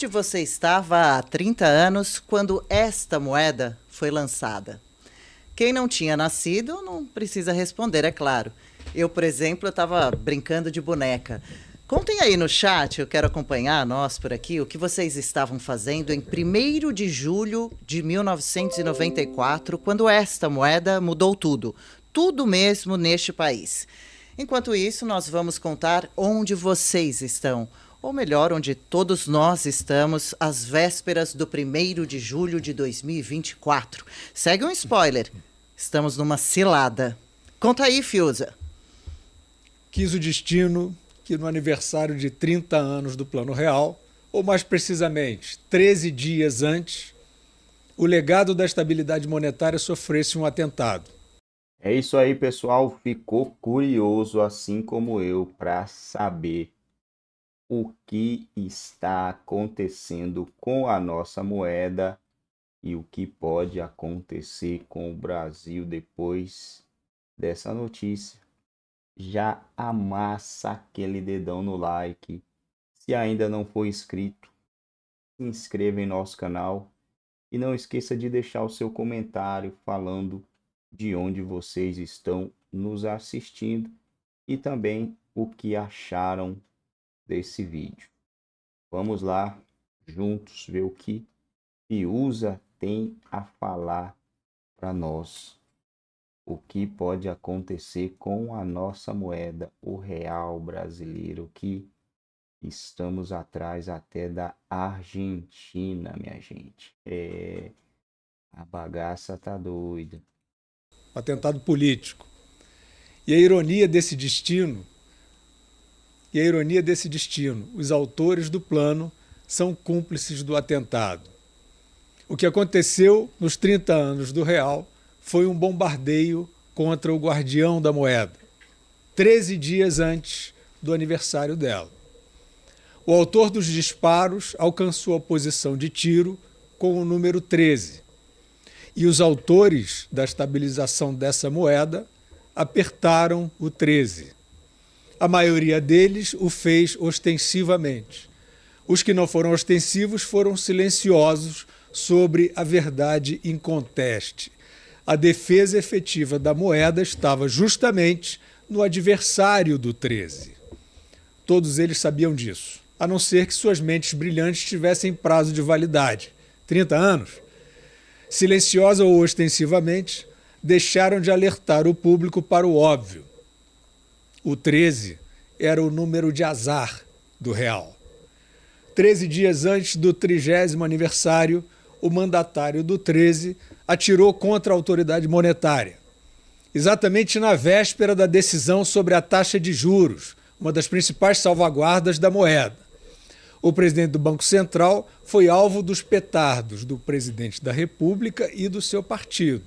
onde você estava há 30 anos quando esta moeda foi lançada? Quem não tinha nascido não precisa responder, é claro. Eu, por exemplo, estava brincando de boneca. Contem aí no chat, eu quero acompanhar nós por aqui, o que vocês estavam fazendo em 1 de julho de 1994, quando esta moeda mudou tudo. Tudo mesmo neste país. Enquanto isso, nós vamos contar onde vocês estão ou melhor, onde todos nós estamos às vésperas do 1 de julho de 2024. Segue um spoiler. Estamos numa cilada. Conta aí, Fiuza. Quis o destino que no aniversário de 30 anos do Plano Real, ou mais precisamente, 13 dias antes, o legado da estabilidade monetária sofresse um atentado. É isso aí, pessoal. Ficou curioso, assim como eu, para saber o que está acontecendo com a nossa moeda e o que pode acontecer com o Brasil depois dessa notícia. Já amassa aquele dedão no like. Se ainda não for inscrito, se inscreva em nosso canal e não esqueça de deixar o seu comentário falando de onde vocês estão nos assistindo e também o que acharam desse vídeo. Vamos lá juntos ver o que Piusa tem a falar para nós. O que pode acontecer com a nossa moeda, o real brasileiro, que estamos atrás até da Argentina, minha gente. É... A bagaça tá doida. Atentado político. E a ironia desse destino e a ironia desse destino. Os autores do plano são cúmplices do atentado. O que aconteceu nos 30 anos do Real foi um bombardeio contra o guardião da moeda, 13 dias antes do aniversário dela. O autor dos disparos alcançou a posição de tiro com o número 13. E os autores da estabilização dessa moeda apertaram o 13. A maioria deles o fez ostensivamente. Os que não foram ostensivos foram silenciosos sobre a verdade inconteste. A defesa efetiva da moeda estava justamente no adversário do 13. Todos eles sabiam disso, a não ser que suas mentes brilhantes tivessem prazo de validade 30 anos. Silenciosa ou ostensivamente, deixaram de alertar o público para o óbvio o 13 era o número de azar do real. Treze dias antes do trigésimo aniversário, o mandatário do 13 atirou contra a autoridade monetária, exatamente na véspera da decisão sobre a taxa de juros, uma das principais salvaguardas da moeda. O presidente do Banco Central foi alvo dos petardos do presidente da República e do seu partido.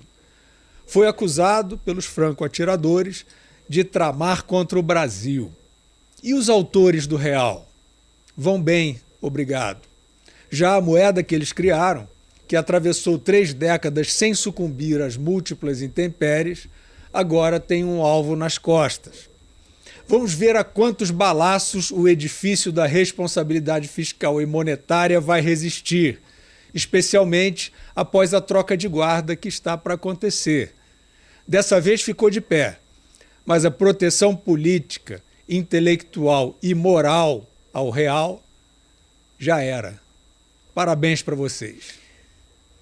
Foi acusado pelos franco-atiradores de tramar contra o Brasil. E os autores do real? Vão bem, obrigado. Já a moeda que eles criaram, que atravessou três décadas sem sucumbir às múltiplas intempéries, agora tem um alvo nas costas. Vamos ver a quantos balaços o edifício da responsabilidade fiscal e monetária vai resistir, especialmente após a troca de guarda que está para acontecer. Dessa vez ficou de pé mas a proteção política, intelectual e moral ao real já era. Parabéns para vocês.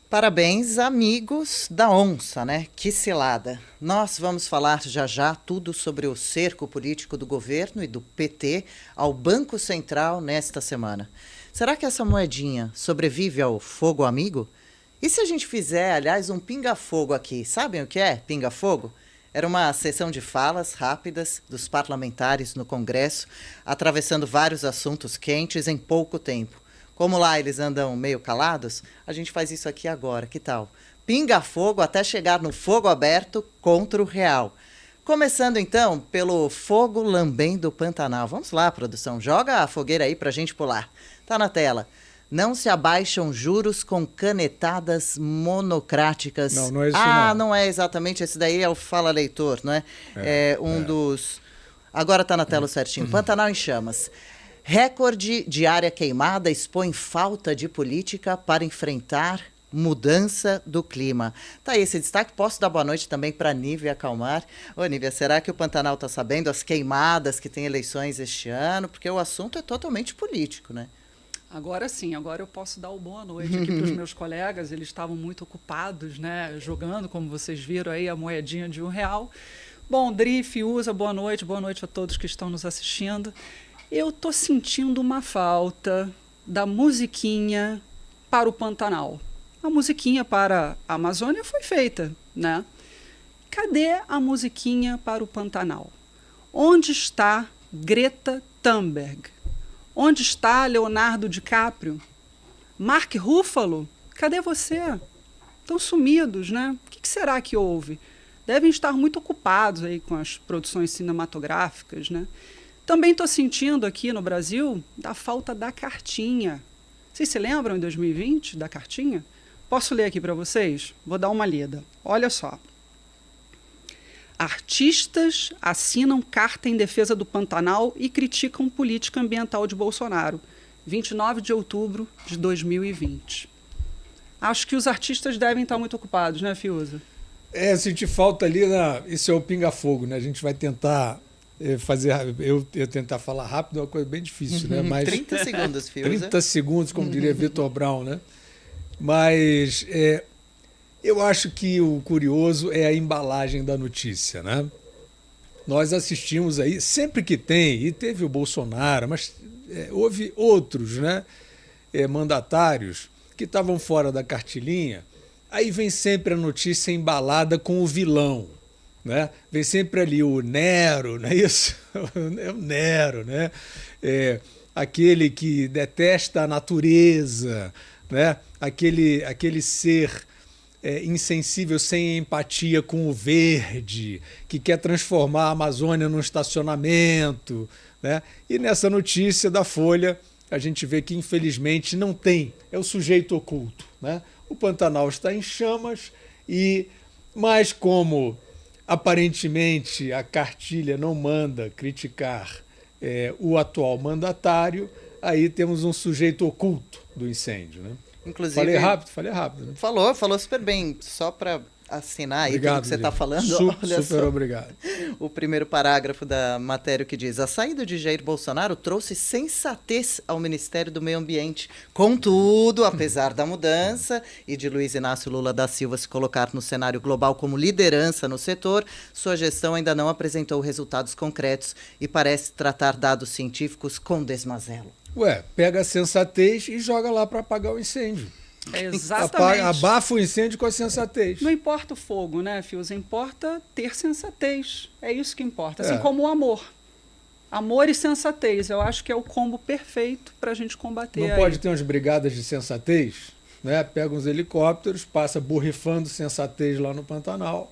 Parabéns, amigos da onça, né? Que cilada. Nós vamos falar já já tudo sobre o cerco político do governo e do PT ao Banco Central nesta semana. Será que essa moedinha sobrevive ao fogo amigo? E se a gente fizer, aliás, um pinga-fogo aqui? Sabem o que é pinga-fogo? Era uma sessão de falas rápidas dos parlamentares no Congresso, atravessando vários assuntos quentes em pouco tempo. Como lá eles andam meio calados, a gente faz isso aqui agora, que tal? Pinga fogo até chegar no fogo aberto contra o real. Começando então pelo fogo lambendo o Pantanal. Vamos lá, produção, joga a fogueira aí pra gente pular. Tá na tela. Não se abaixam juros com canetadas monocráticas. Não, não é isso. Ah, não, não é exatamente. Esse daí é o Fala Leitor, não é? É, é um é. dos. Agora está na tela certinho. Uhum. Pantanal em chamas. Recorde de área queimada expõe falta de política para enfrentar mudança do clima. Tá aí esse destaque. Posso dar boa noite também para Nívia Calmar. Ô, Nívia, será que o Pantanal está sabendo as queimadas que tem eleições este ano? Porque o assunto é totalmente político, né? Agora sim, agora eu posso dar o boa noite aqui para os meus colegas. Eles estavam muito ocupados, né? Jogando, como vocês viram aí, a moedinha de um real. Bom, Dri, Usa, boa noite, boa noite a todos que estão nos assistindo. Eu tô sentindo uma falta da musiquinha para o Pantanal. A musiquinha para a Amazônia foi feita, né? Cadê a musiquinha para o Pantanal? Onde está Greta Thunberg? Onde está Leonardo DiCaprio? Mark Ruffalo? Cadê você? Estão sumidos, né? O que será que houve? Devem estar muito ocupados aí com as produções cinematográficas, né? Também estou sentindo aqui no Brasil da falta da cartinha. Vocês se lembram em 2020 da cartinha? Posso ler aqui para vocês? Vou dar uma lida. Olha só. Artistas assinam carta em defesa do Pantanal e criticam política ambiental de Bolsonaro. 29 de outubro de 2020. Acho que os artistas devem estar muito ocupados, né, Fiuza? É, senti falta ali na. Isso é o pinga-fogo, né? A gente vai tentar eh, fazer. Eu, eu tentar falar rápido é uma coisa bem difícil, né? Mas, 30 segundos, Fiuza. 30 segundos, como diria Vitor Brown, né? Mas é, eu acho que o curioso é a embalagem da notícia, né? Nós assistimos aí, sempre que tem, e teve o Bolsonaro, mas é, houve outros, né? É, mandatários que estavam fora da cartilinha. Aí vem sempre a notícia embalada com o vilão, né? Vem sempre ali o Nero, não é isso? É o Nero, né? É, aquele que detesta a natureza, né? Aquele, aquele ser é, insensível, sem empatia com o verde, que quer transformar a Amazônia num estacionamento. Né? E nessa notícia da Folha, a gente vê que infelizmente não tem, é o sujeito oculto. Né? O Pantanal está em chamas e, mas como aparentemente a cartilha não manda criticar é, o atual mandatário, aí temos um sujeito oculto do incêndio. Né? Inclusive. Falei rápido, falei rápido. Né? Falou, falou super bem. Só para assinar aí obrigado, tudo que você está falando. Su super só. obrigado. O primeiro parágrafo da matéria que diz: A saída de Jair Bolsonaro trouxe sensatez ao Ministério do Meio Ambiente. Contudo, apesar da mudança e de Luiz Inácio Lula da Silva se colocar no cenário global como liderança no setor, sua gestão ainda não apresentou resultados concretos e parece tratar dados científicos com desmazelo. Ué, pega a sensatez e joga lá para apagar o incêndio. Exatamente. abafa o incêndio com a sensatez. Não importa o fogo, né, Fios? Importa ter sensatez. É isso que importa. Assim é. como o amor. Amor e sensatez. Eu acho que é o combo perfeito para a gente combater. Não aí. pode ter umas brigadas de sensatez? Né? Pega uns helicópteros, passa borrifando sensatez lá no Pantanal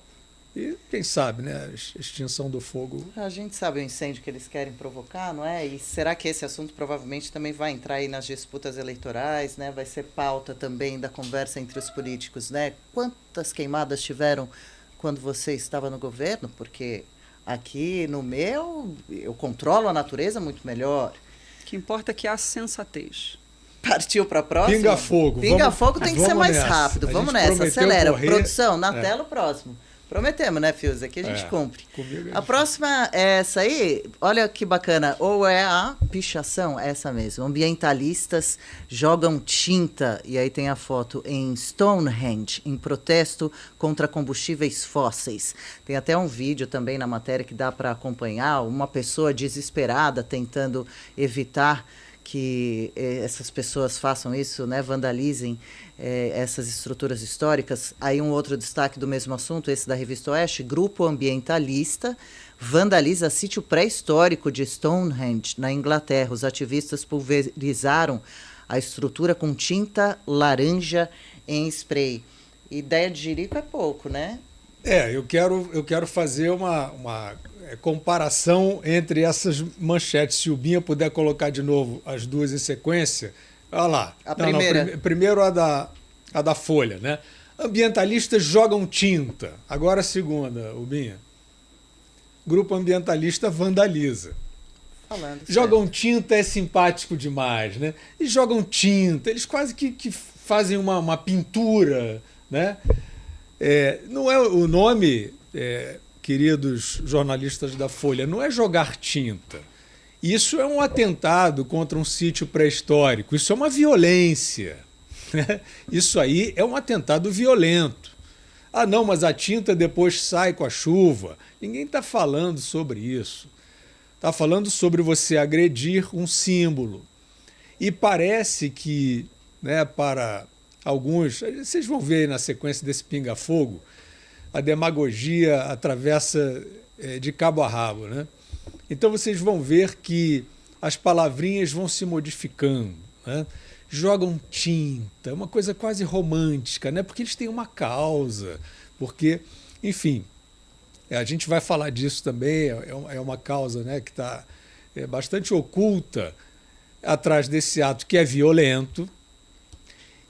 e quem sabe, né? A extinção do fogo. A gente sabe o incêndio que eles querem provocar, não é? E será que esse assunto provavelmente também vai entrar aí nas disputas eleitorais, né? Vai ser pauta também da conversa entre os políticos, né? Quantas queimadas tiveram quando você estava no governo? Porque aqui no meu eu controlo a natureza muito melhor. O que importa é que há sensatez. Partiu para a próxima? Pinga fogo. Pinga vamos, fogo tem que ser mais nessa. rápido. A vamos nessa, acelera. Correr, Produção, na é. tela o próximo. Prometemos, né, Fios? Aqui a gente é, cumpre. Comigo, a próxima é essa aí. Olha que bacana. Ou é a pichação, essa mesmo. Ambientalistas jogam tinta. E aí tem a foto em Stonehenge, em protesto contra combustíveis fósseis. Tem até um vídeo também na matéria que dá para acompanhar. Uma pessoa desesperada tentando evitar que eh, essas pessoas façam isso, né, vandalizem eh, essas estruturas históricas. Aí um outro destaque do mesmo assunto, esse da revista Oeste, grupo ambientalista vandaliza sítio pré-histórico de Stonehenge, na Inglaterra. Os ativistas pulverizaram a estrutura com tinta laranja em spray. ideia de jirico é pouco, né? É, eu quero, eu quero fazer uma, uma é, comparação entre essas manchetes. Se o Binha puder colocar de novo as duas em sequência. Olha lá. A não, primeira. Não, prim, primeiro a da, a da Folha, né? Ambientalistas jogam tinta. Agora a segunda, o Binha. Grupo ambientalista vandaliza. Falando jogam certo. tinta é simpático demais, né? E jogam tinta, eles quase que, que fazem uma, uma pintura, né? É, não é o nome, é, queridos jornalistas da Folha, não é jogar tinta. Isso é um atentado contra um sítio pré-histórico. Isso é uma violência. Né? Isso aí é um atentado violento. Ah, não, mas a tinta depois sai com a chuva. Ninguém está falando sobre isso. Está falando sobre você agredir um símbolo. E parece que, né, para alguns. Vocês vão ver aí na sequência desse pinga-fogo, a demagogia atravessa eh, de cabo a rabo. Né? Então vocês vão ver que as palavrinhas vão se modificando, né? jogam tinta, uma coisa quase romântica, né? porque eles têm uma causa, porque, enfim, eh, a gente vai falar disso também, é, é, é uma causa né, que está eh, bastante oculta atrás desse ato que é violento,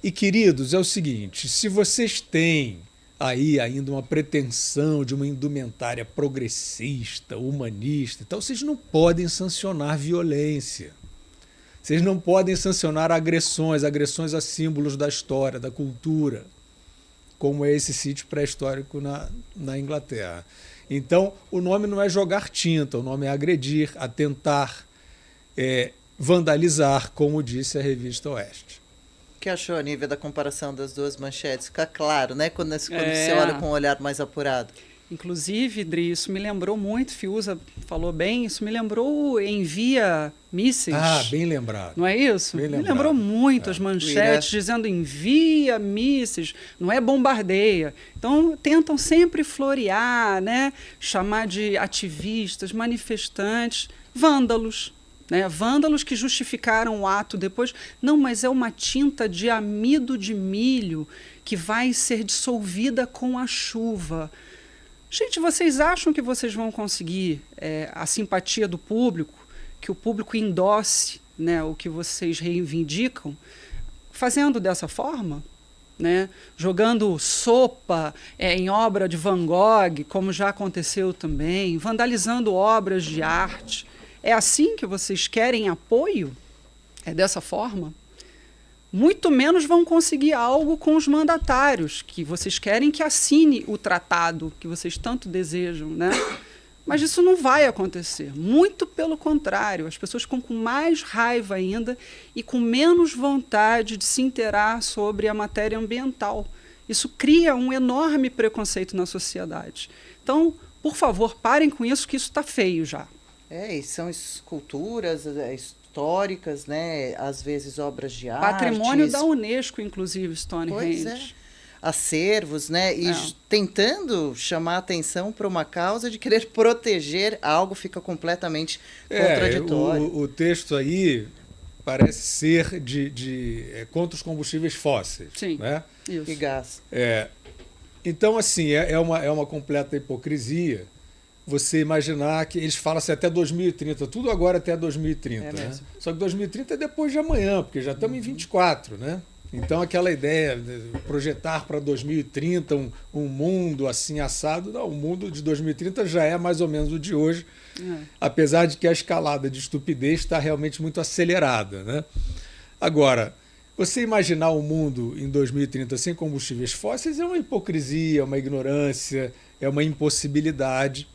e queridos, é o seguinte: se vocês têm aí ainda uma pretensão de uma indumentária progressista, humanista e tal, vocês não podem sancionar violência. Vocês não podem sancionar agressões, agressões a símbolos da história, da cultura, como é esse sítio pré-histórico na, na Inglaterra. Então, o nome não é jogar tinta, o nome é agredir, atentar, é, vandalizar, como disse a revista Oeste que achou a nível da comparação das duas manchetes? Fica claro, né? Quando, quando é. você olha com um olhar mais apurado. Inclusive, Dri, isso me lembrou muito, Fiuza falou bem, isso me lembrou envia mísseis. Ah, bem lembrado. Não é isso? Bem me lembrou muito é. as manchetes dizendo envia mísseis, não é bombardeia. Então, tentam sempre florear, né? chamar de ativistas, manifestantes, vândalos. Né? Vândalos que justificaram o ato depois. Não, mas é uma tinta de amido de milho que vai ser dissolvida com a chuva. Gente, vocês acham que vocês vão conseguir é, a simpatia do público, que o público endosse né, o que vocês reivindicam, fazendo dessa forma? Né? Jogando sopa é, em obra de Van Gogh, como já aconteceu também, vandalizando obras de arte. É assim que vocês querem apoio? É dessa forma? Muito menos vão conseguir algo com os mandatários, que vocês querem que assine o tratado que vocês tanto desejam, né? Mas isso não vai acontecer. Muito pelo contrário, as pessoas ficam com mais raiva ainda e com menos vontade de se interar sobre a matéria ambiental. Isso cria um enorme preconceito na sociedade. Então, por favor, parem com isso, que isso está feio já. É, e são esculturas é, históricas, né? Às vezes obras de arte. Patrimônio da Unesco, inclusive, Stonehenge. Pois é acervos, né? E tentando chamar atenção para uma causa de querer proteger algo fica completamente é, contraditório. O, o, texto aí parece ser de, de é, contra os combustíveis fósseis, Sim. né? Isso. E gás. É, então assim é, é, uma é uma completa hipocrisia você imaginar que eles falam assim até 2030, tudo agora até 2030. É né? Só que 2030 é depois de amanhã, porque já estamos uhum. em 24, né? Então aquela ideia de projetar para 2030 um, um, mundo assim assado, não, o mundo de 2030 já é mais ou menos o de hoje, é. apesar de que a escalada de estupidez está realmente muito acelerada, né? Agora, você imaginar o um mundo em 2030 sem combustíveis fósseis é uma hipocrisia, é uma ignorância, é uma impossibilidade.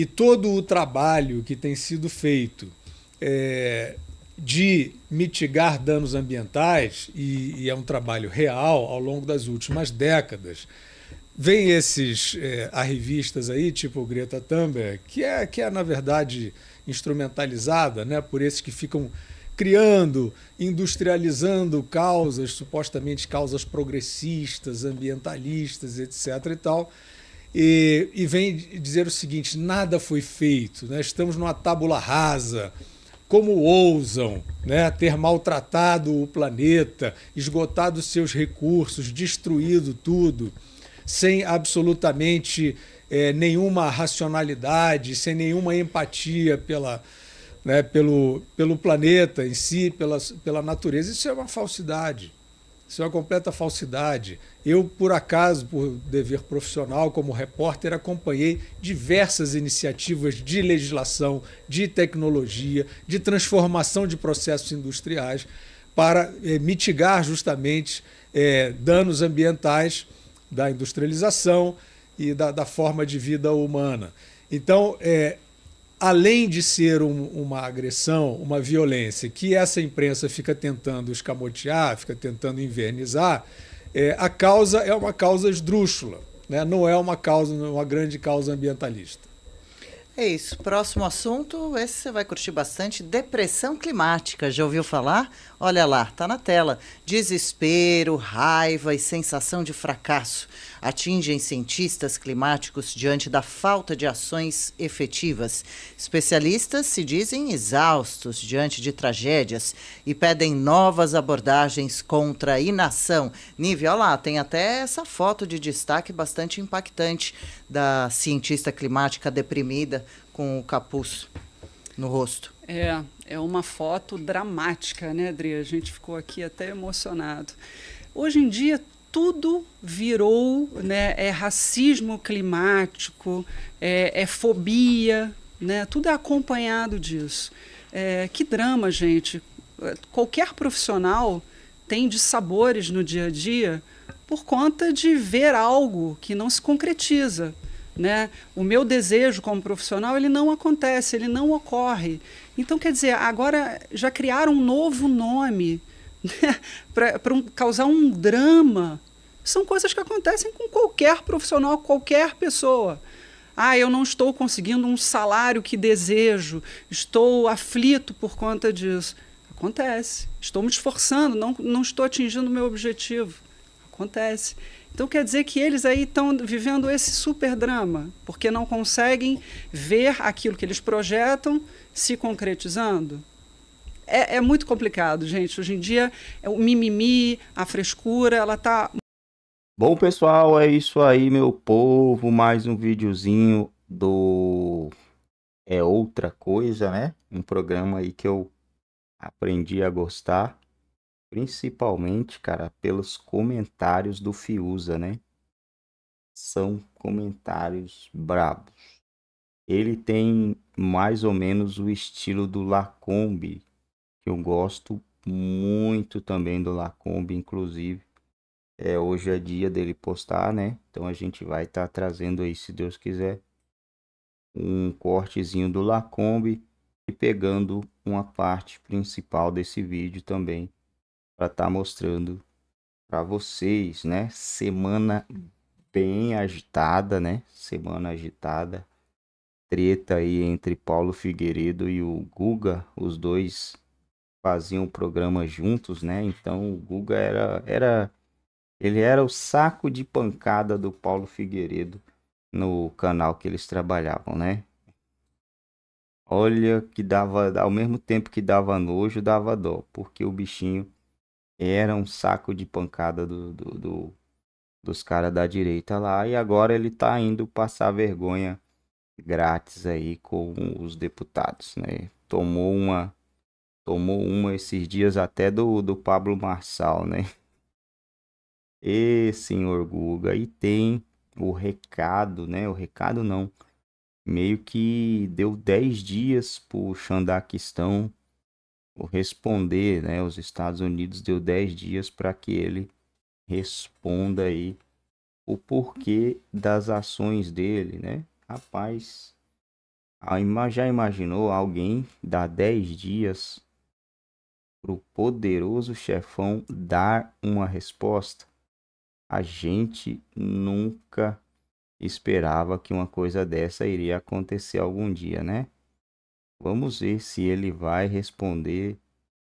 E todo o trabalho que tem sido feito é, de mitigar danos ambientais, e, e, é um trabalho real ao longo das últimas décadas. Vem esses é, revistas aí, tipo Greta Thunberg, que é, que é, na verdade, instrumentalizada né, por esses que ficam criando, industrializando causas, supostamente causas progressistas, ambientalistas, etc. e tal e, e, vem dizer o seguinte: nada foi feito, né? estamos numa tábula rasa. Como ousam né, ter maltratado o planeta, esgotado seus recursos, destruído tudo, sem absolutamente é, nenhuma racionalidade, sem nenhuma empatia pela, né, pelo, pelo planeta em si, pela, pela natureza? Isso é uma falsidade. Isso é uma completa falsidade. Eu, por acaso, por dever profissional, como repórter, acompanhei diversas iniciativas de legislação, de tecnologia, de transformação de processos industriais para eh, mitigar justamente eh, danos ambientais da industrialização e da, da forma de vida humana. Então, é, além de ser um, uma agressão, uma violência que essa imprensa fica tentando escamotear, fica tentando invernizar, é, a causa é uma causa esdrúxula, né? não é uma causa, é uma grande causa ambientalista. É isso. Próximo assunto, esse você vai curtir bastante: depressão climática. Já ouviu falar? Olha lá, tá na tela. Desespero, raiva e sensação de fracasso atingem cientistas climáticos diante da falta de ações efetivas. Especialistas se dizem exaustos diante de tragédias e pedem novas abordagens contra a inação. Nível olha lá, tem até essa foto de destaque bastante impactante da cientista climática deprimida com o capuz no rosto. É, é uma foto dramática, né, Adri? A gente ficou aqui até emocionado. Hoje em dia, tudo virou né, é racismo climático, é, é fobia, né? Tudo é acompanhado disso. É, que drama, gente. Qualquer profissional tem de sabores no dia a dia por conta de ver algo que não se concretiza. Né? O meu desejo como profissional ele não acontece, ele não ocorre. Então, quer dizer, agora já criaram um novo nome né, para um, causar um drama. São coisas que acontecem com qualquer profissional, qualquer pessoa. Ah, eu não estou conseguindo um salário que desejo, estou aflito por conta disso. Acontece. Estou me esforçando, não, não estou atingindo o meu objetivo. Acontece. Então quer dizer que eles aí estão vivendo esse super drama, porque não conseguem ver aquilo que eles projetam se concretizando. É, é muito complicado, gente. Hoje em dia, é o mimimi, a frescura, ela tá. Bom, pessoal, é isso aí, meu povo. Mais um videozinho do é outra coisa, né? Um programa aí que eu aprendi a gostar. Principalmente, cara, pelos comentários do Fiuza, né? São comentários brabos. Ele tem mais ou menos o estilo do Lacombe, que eu gosto muito também do Lacombe, inclusive. É, hoje é dia dele postar, né? Então a gente vai estar tá trazendo aí, se Deus quiser, um cortezinho do Lacombe e pegando uma parte principal desse vídeo também para estar tá mostrando para vocês, né? Semana bem agitada, né? Semana agitada. Treta aí entre Paulo Figueiredo e o Guga, os dois faziam o programa juntos, né? Então o Guga era era ele era o saco de pancada do Paulo Figueiredo no canal que eles trabalhavam, né? Olha que dava, ao mesmo tempo que dava nojo, dava dó, porque o bichinho era um saco de pancada do, do, do dos caras da direita lá e agora ele tá indo passar vergonha grátis aí com os deputados, né? Tomou uma tomou uma esses dias até do do Pablo Marçal, né? E senhor Guga, e tem o recado, né? O recado não. Meio que deu 10 dias pro Xandaquistão responder, né? Os Estados Unidos deu 10 dias para que ele responda aí o porquê das ações dele, né? Rapaz, já imaginou alguém dar 10 dias para o poderoso chefão dar uma resposta? A gente nunca esperava que uma coisa dessa iria acontecer algum dia, né? Vamos ver se ele vai responder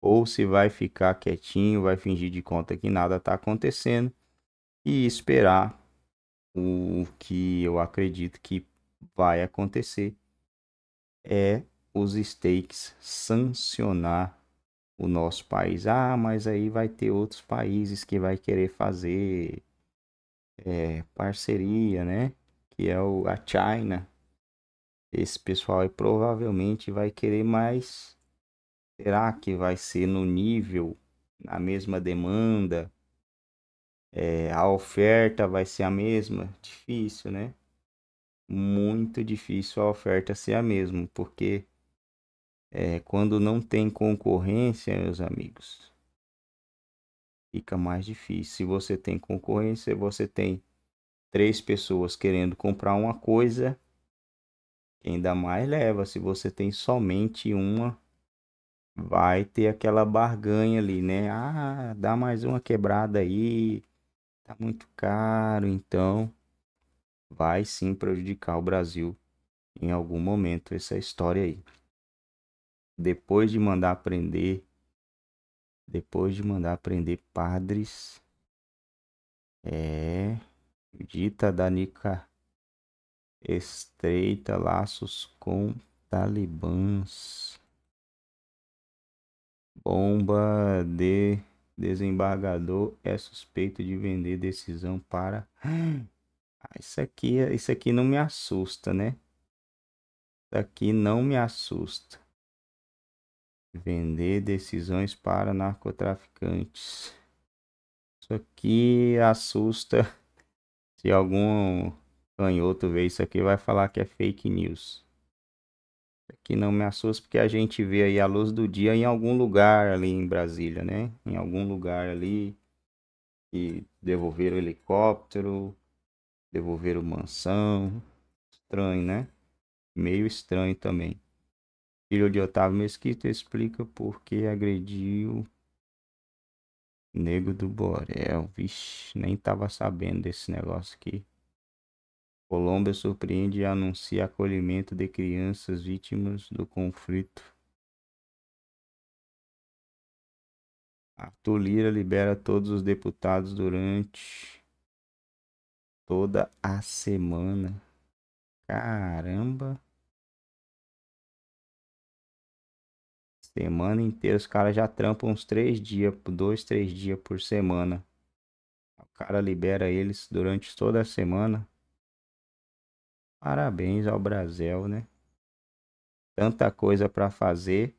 ou se vai ficar quietinho, vai fingir de conta que nada está acontecendo e esperar o que eu acredito que vai acontecer é os stakes sancionar o nosso país. Ah, mas aí vai ter outros países que vai querer fazer é, parceria, né? Que é o, a China esse pessoal aí provavelmente vai querer mais. Será que vai ser no nível, na mesma demanda? É, a oferta vai ser a mesma? Difícil, né? Muito difícil a oferta ser a mesma, porque é, quando não tem concorrência, meus amigos, fica mais difícil. Se você tem concorrência, você tem três pessoas querendo comprar uma coisa ainda mais leva. Se você tem somente uma, vai ter aquela barganha ali, né? Ah, dá mais uma quebrada aí. Tá muito caro, então vai sim prejudicar o Brasil em algum momento essa história aí. Depois de mandar prender depois de mandar prender padres é dita da Nica estreita laços com talibãs. Bomba de desembargador é suspeito de vender decisão para. Ah, isso aqui, isso aqui não me assusta, né? Isso aqui não me assusta. Vender decisões para narcotraficantes. Isso aqui assusta se algum canhoto ver isso aqui vai falar que é fake news. Aqui não me assusta porque a gente vê aí a luz do dia em algum lugar ali em Brasília, né? Em algum lugar ali e devolveram o helicóptero, devolveram mansão. Estranho, né? Meio estranho também. Filho de Otávio Mesquita explica por que agrediu Negro do Borel. Vixe, nem tava sabendo desse negócio aqui. Colômbia surpreende e anuncia acolhimento de crianças vítimas do conflito. Arthur Lira libera todos os deputados durante toda a semana. Caramba! Semana inteira. Os caras já trampam uns três dias, dois, três dias por semana. O cara libera eles durante toda a semana. Parabéns ao Brasil, né? Tanta coisa para fazer